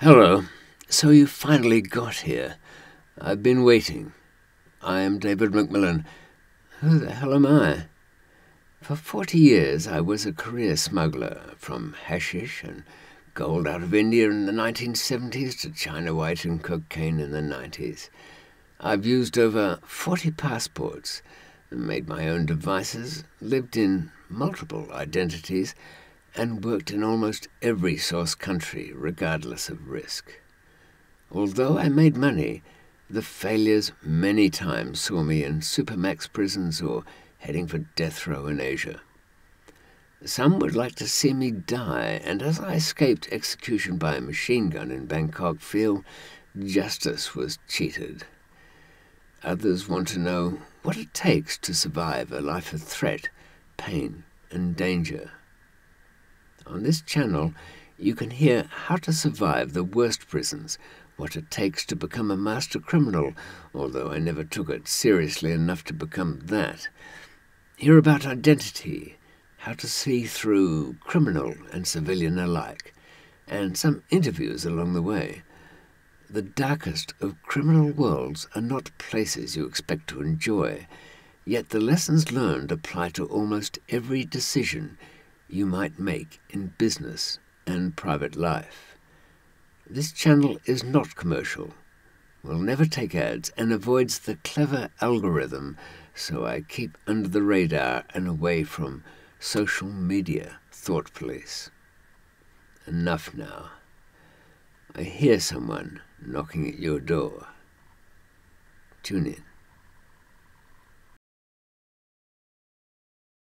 Hello. So you finally got here. I've been waiting. I am David Macmillan. Who the hell am I? For 40 years, I was a career smuggler, from hashish and gold out of India in the 1970s to China white and cocaine in the 90s. I've used over 40 passports, made my own devices, lived in multiple identities, and worked in almost every source country, regardless of risk. Although I made money, the failures many times saw me in supermax prisons or heading for death row in Asia. Some would like to see me die, and as I escaped execution by a machine gun in Bangkok feel, justice was cheated. Others want to know what it takes to survive a life of threat, pain, and danger on this channel, you can hear how to survive the worst prisons, what it takes to become a master criminal, although I never took it seriously enough to become that. Hear about identity, how to see through criminal and civilian alike, and some interviews along the way. The darkest of criminal worlds are not places you expect to enjoy, yet the lessons learned apply to almost every decision – you might make in business and private life. This channel is not commercial, will never take ads, and avoids the clever algorithm, so I keep under the radar and away from social media thought police. Enough now. I hear someone knocking at your door. Tune in.